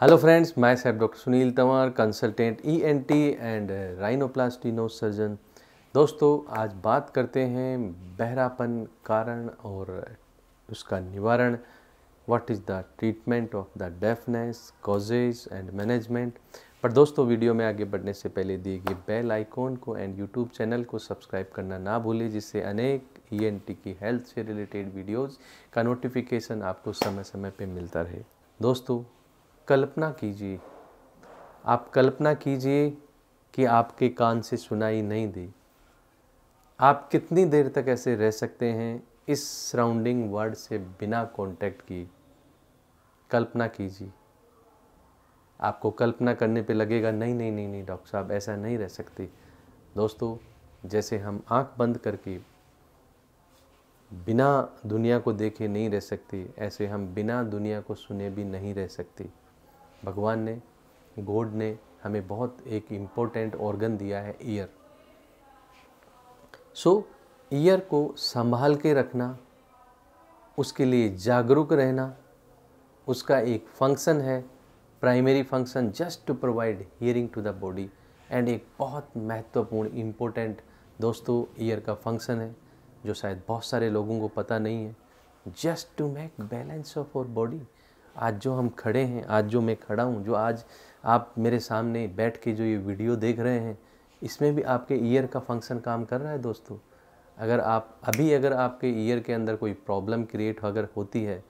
hello friends मैं साहब doctor Sunil Tanwar consultant ENT and rhinoplasty nose surgeon दोस्तों आज बात करते हैं बहरापन कारण और उसका निवारण what is the treatment of the deafness causes and management पर दोस्तों वीडियो में आगे बढ़ने से पहले दिए गए बेल आइकॉन को एंड यूट्यूब चैनल को सब्सक्राइब करना ना भूलें जिससे अनेक टी e की हेल्थ से रिलेटेड वीडियोज़ का नोटिफिकेशन आपको समय समय पर मिलता रहे दोस्तों कल्पना कीजिए आप कल्पना कीजिए कि आपके कान से सुनाई नहीं दी आप कितनी देर तक ऐसे रह सकते हैं इस सराउंडिंग वर्ड से बिना कांटेक्ट किए कल्पना कीजिए आपको कल्पना करने पे लगेगा नहीं नहीं नहीं नहीं डॉक्टर साहब ऐसा नहीं रह सकते दोस्तों जैसे हम आंख बंद करके बिना दुनिया को देखे नहीं रह सकते ऐसे हम बिना दुनिया को सुने भी नहीं रह सकते भगवान ने गॉड ने हमें बहुत एक इम्पोर्टेंट ऑर्गन दिया है ईयर सो ईयर को संभाल के रखना उसके लिए जागरूक रहना उसका एक फंक्शन है primary function just to provide hearing to the body and एक बहुत महत्वपूर्ण इम्पोर्टेंट दोस्तों ईयर का फंक्शन है जो शायद बहुत सारे लोगों को पता नहीं है just to make balance of our body आज जो हम खड़े हैं आज जो मैं खड़ा हूँ जो आज आप मेरे सामने बैठ के जो ये वीडियो देख रहे हैं इसमें भी आपके ईयर का फंक्शन काम कर रहा है दोस्तों अगर आप अभी अगर आपके ईयर के अंदर कोई प्रॉब्लम क्रिएट अगर होती है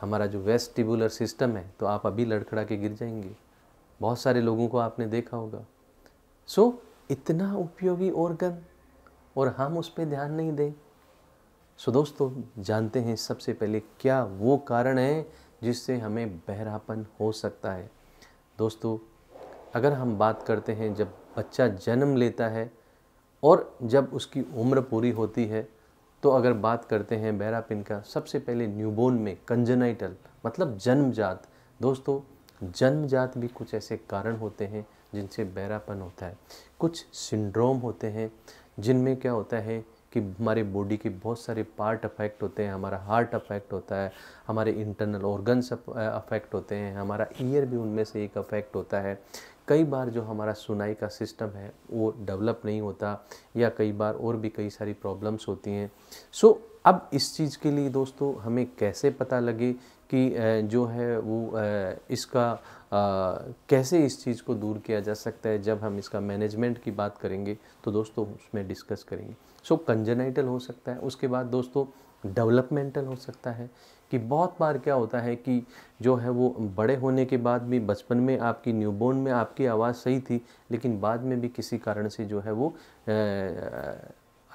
हमारा जो वेस्ट टिबुलर सिस्टम है तो आप अभी लड़खड़ा के गिर जाएंगे बहुत सारे लोगों को आपने देखा होगा सो so, इतना उपयोगी ऑर्गन और हम उस पर ध्यान नहीं दें सो so, दोस्तों जानते हैं सबसे पहले क्या वो कारण है जिससे हमें बहरापन हो सकता है दोस्तों अगर हम बात करते हैं जब बच्चा जन्म लेता है और जब उसकी उम्र पूरी होती है तो अगर बात करते हैं बहरापिन का सबसे पहले न्यूबोर्न में कंजनाइटल मतलब जन्मजात दोस्तों जन्मजात भी कुछ ऐसे कारण होते हैं जिनसे बहरापन होता है कुछ सिंड्रोम होते हैं जिनमें क्या होता है कि हमारे बॉडी के बहुत सारे पार्ट अफेक्ट होते हैं हमारा हार्ट अफेक्ट होता है हमारे इंटरनल ऑर्गन्स अफेक्ट होते हैं हमारा ईयर भी उनमें से एक अफेक्ट होता है कई बार जो हमारा सुनाई का सिस्टम है वो डेवलप नहीं होता या कई बार और भी कई सारी प्रॉब्लम्स होती हैं सो so, अब इस चीज़ के लिए दोस्तों हमें कैसे पता लगे कि जो है वो इसका कैसे इस चीज़ को दूर किया जा सकता है जब हम इसका मैनेजमेंट की बात करेंगे तो दोस्तों उसमें डिस्कस करेंगे सो so, कंजनाइटल हो सकता है उसके बाद दोस्तों डेवलपमेंटल हो सकता है कि बहुत बार क्या होता है कि जो है वो बड़े होने के बाद भी बचपन में आपकी न्यूबॉर्न में आपकी आवाज़ सही थी लेकिन बाद में भी किसी कारण से जो है वो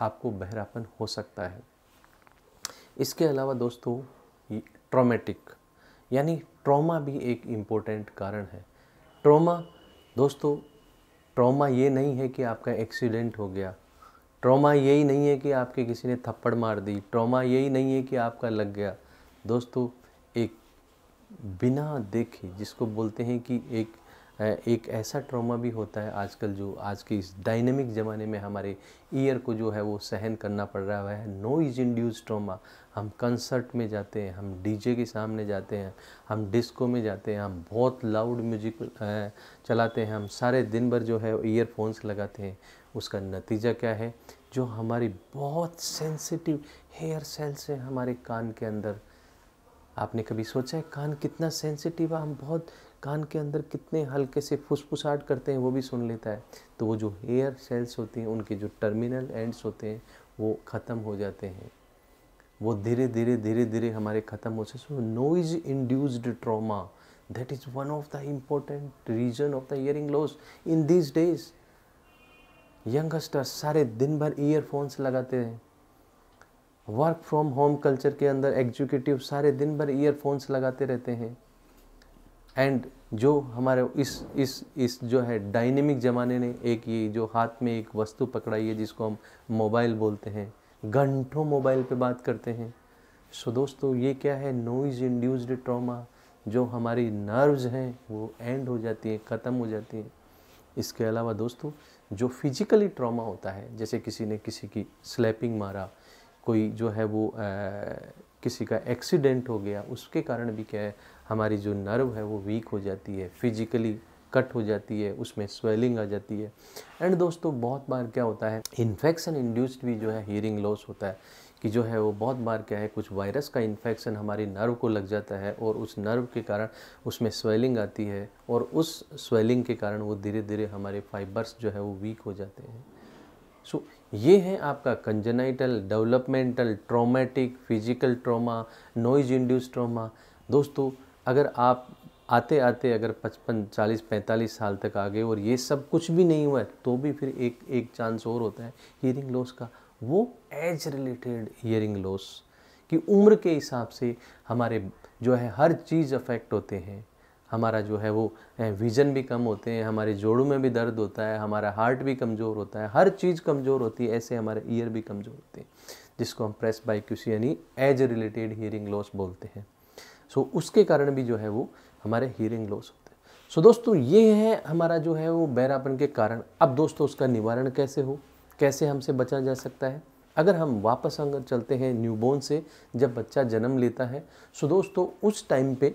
आपको बहरापन हो सकता है इसके अलावा दोस्तों ट्रॉमेटिक यानी ट्रॉमा भी एक इम्पोर्टेंट कारण है ट्रॉमा दोस्तों ट्रॉमा ये नहीं है कि आपका एक्सीडेंट हो गया ट्रॉमा यही नहीं है कि आपके किसी ने थप्पड़ मार दी ट्रॉमा यही नहीं है कि आपका लग गया दोस्तों एक बिना देखे जिसको बोलते हैं कि एक एक ऐसा ट्रॉमा भी होता है आजकल जो आज के इस डायनेमिक ज़माने में हमारे ईयर को जो है वो सहन करना पड़ रहा है नॉइज इंड्यूस ट्रॉमा हम कंसर्ट में जाते हैं हम डीजे के सामने जाते हैं हम डिस्को में जाते हैं हम बहुत लाउड म्यूजिक चलाते हैं हम सारे दिन भर जो है ईयरफोन्स लगाते हैं उसका नतीजा क्या है जो हमारी बहुत सेंसिटिव हेयर सेल्स है हमारे कान के अंदर आपने कभी सोचा है कान कितना सेंसिटिव है हम बहुत कान के अंदर कितने हल्के से फुसफुसाहट करते हैं वो भी सुन लेता है तो वो जो हेयर सेल्स होती हैं उनके जो टर्मिनल एंड्स होते हैं वो ख़त्म हो जाते हैं वो धीरे धीरे धीरे धीरे हमारे ख़त्म हो जाते so noise induced trauma that is one of the important reason of the hearing loss in this days youngsters सारे दिन भर ईयरफोन्स लगाते हैं वर्क फ्रॉम होम कल्चर के अंदर एग्जीक्यूटिव सारे दिन भर ईयरफोन्स लगाते रहते हैं एंड जो हमारे इस इस इस जो है डायनेमिक ज़माने ने एक ये जो हाथ में एक वस्तु पकड़ाई है जिसको हम मोबाइल बोलते हैं घंटों मोबाइल पे बात करते हैं सो दोस्तों ये क्या है नॉइज़ इंड्यूस्ड ट्रॉमा जो हमारी नर्व्स हैं वो एंड हो जाती हैं ख़त्म हो जाती हैं इसके अलावा दोस्तों जो फिजिकली ट्रॉमा होता है जैसे किसी ने किसी की स्लैपिंग मारा कोई जो है वो आ, किसी का एक्सीडेंट हो गया उसके कारण भी क्या है हमारी जो नर्व है वो वीक हो जाती है फिजिकली कट हो जाती है उसमें स्वेलिंग आ जाती है एंड दोस्तों बहुत बार क्या होता है इन्फेक्शन इंड्यूस्ड भी जो है हियरिंग लॉस होता है कि जो है वो बहुत बार क्या है कुछ वायरस का इन्फेक्शन हमारी नर्व को लग जाता है और उस नर्व के कारण उसमें स्वेलिंग आती है और उस स्वेलिंग के कारण वो धीरे धीरे हमारे फाइबर्स जो है वो वीक हो जाते हैं सो so, ये है आपका congenital developmental traumatic physical trauma noise induce trauma दोस्तों अगर आप आते आते अगर पचपन चालीस पैंतालीस साल तक आ गए और ये सब कुछ भी नहीं हुआ है तो भी फिर एक एक चांस और होता है हियरिंग लॉस का वो एज रिलेटेड हियरिंग लॉस कि उम्र के हिसाब से हमारे जो है हर चीज़ अफेक्ट होते हैं हमारा जो है वो विज़न भी कम होते हैं हमारे जोड़ों में भी दर्द होता है हमारा हार्ट भी कमज़ोर होता है हर चीज़ कमज़ोर होती है ऐसे हमारे ईयर भी कमज़ोर होते हैं जिसको हम प्रेस बाई क्यूसी यानी एज रिलेटेड हियरिंग लॉस बोलते हैं सो so, उसके कारण भी जो है वो हमारे हियरिंग लॉस होते हैं सो दोस्तों ये है हमारा जो है वो बैरापन के कारण अब दोस्तों उसका निवारण कैसे हो कैसे हमसे बचा जा सकता है अगर हम वापस अगर चलते हैं न्यूबोर्न से जब बच्चा जन्म लेता है सो so, दोस्तों उस टाइम पे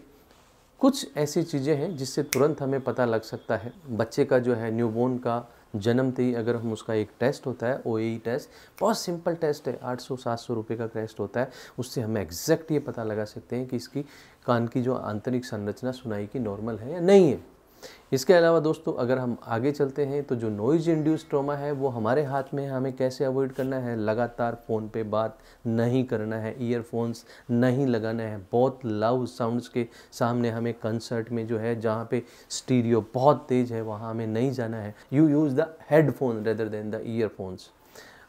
कुछ ऐसी चीज़ें हैं जिससे तुरंत हमें पता लग सकता है बच्चे का जो है न्यूबोर्न का जन्म ही अगर हम उसका एक टेस्ट होता है ओ टेस्ट e बहुत सिंपल टेस्ट है आठ सौ सात सौ रुपये का टेस्ट होता है उससे हम एग्जैक्ट ये पता लगा सकते हैं कि इसकी कान की जो आंतरिक संरचना सुनाई की नॉर्मल है या नहीं है इसके अलावा दोस्तों अगर हम आगे चलते हैं तो जो नॉइज इंड्यूस ट्रोमा है वो हमारे हाथ में है हमें कैसे अवॉइड करना है लगातार फ़ोन पे बात नहीं करना है ईयरफोन्स नहीं लगाना है बहुत लाउड साउंड्स के सामने हमें कंसर्ट में जो है जहाँ पे स्टीरियो बहुत तेज़ है वहाँ हमें नहीं जाना है you use the headphone rather than the earphones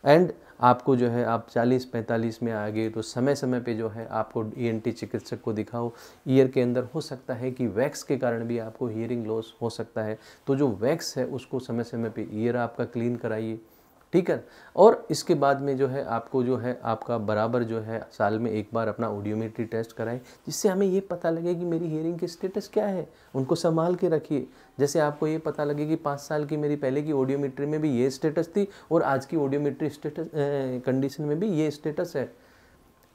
and आपको जो है आप 40-45 में आ गए तो समय समय पे जो है आपको ईएनटी चिकित्सक को दिखाओ ईयर के अंदर हो सकता है कि वैक्स के कारण भी आपको हियरिंग लॉस हो सकता है तो जो वैक्स है उसको समय समय पे ईयर आपका क्लीन कराइए ठीक है और इसके बाद में जो है आपको जो है आपका बराबर जो है साल में एक बार अपना ऑडियोमेट्री टेस्ट कराएं जिससे हमें ये पता लगे कि मेरी हेयरिंग की स्टेटस क्या है उनको संभाल के रखिए जैसे आपको ये पता लगे कि पाँच साल की मेरी पहले की ऑडियोमेट्री में भी ये स्टेटस थी और आज की ऑडियोमेट्री स्टेटस कंडीशन में भी ये स्टेटस है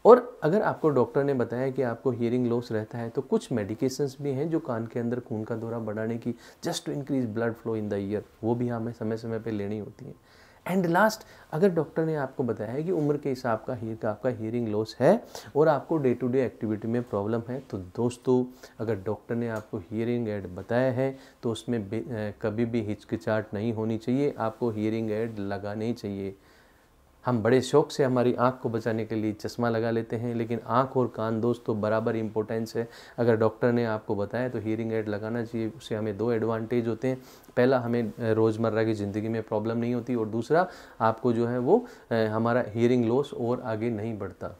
और अगर आपको डॉक्टर ने बताया कि आपको हियरिंग लॉस रहता है तो कुछ मेडिकेशंस भी हैं जो कान के अंदर खून का दौरा बढ़ाने की just to increase blood flow in the ear वो भी हमें समय समय पर लेनी होती है एंड लास्ट अगर डॉक्टर ने आपको बताया है कि उम्र के हिसाब का हीर का आपका हियरिंग लॉस है और आपको डे टू डे एक्टिविटी में प्रॉब्लम है तो दोस्तों अगर डॉक्टर ने आपको हियरिंग एड बताया है तो उसमें कभी भी हिचकिचाहट नहीं होनी चाहिए आपको हियरिंग एड लगानी चाहिए हम बड़े शौक़ से हमारी आँख को बचाने के लिए चश्मा लगा लेते हैं लेकिन आँख और कान दोस्तों तो बराबर इंपॉर्टेंस है अगर डॉक्टर ने आपको बताया तो हियरिंग एड लगाना चाहिए उससे हमें दो एडवांटेज होते हैं पहला हमें रोज़मर्रा की ज़िंदगी में प्रॉब्लम नहीं होती और दूसरा आपको जो है वो हमारा हियरिंग लॉस और आगे नहीं बढ़ता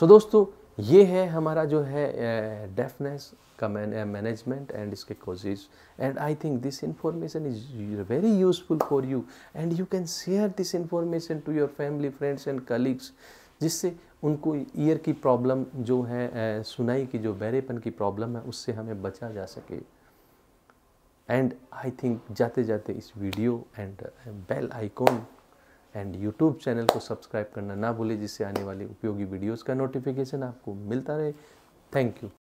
सो दोस्तों ये है हमारा जो है डेफनेस कमें मैनेजमेंट एंड इसके causes and I think this information is very useful for you and you can share this information to your family friends and colleagues जिससे उनको ईयर की प्रॉब्लम जो है uh, सुनाई की जो बैरेपन की प्रॉब्लम है उससे हमें बचा जा सके एंड आई थिंक जाते जाते इस video and bell icon and YouTube channel को सब्सक्राइब करना ना भूलें जिससे आने वाली उपयोगी वीडियोज़ का नोटिफिकेशन आपको मिलता रहे थैंक यू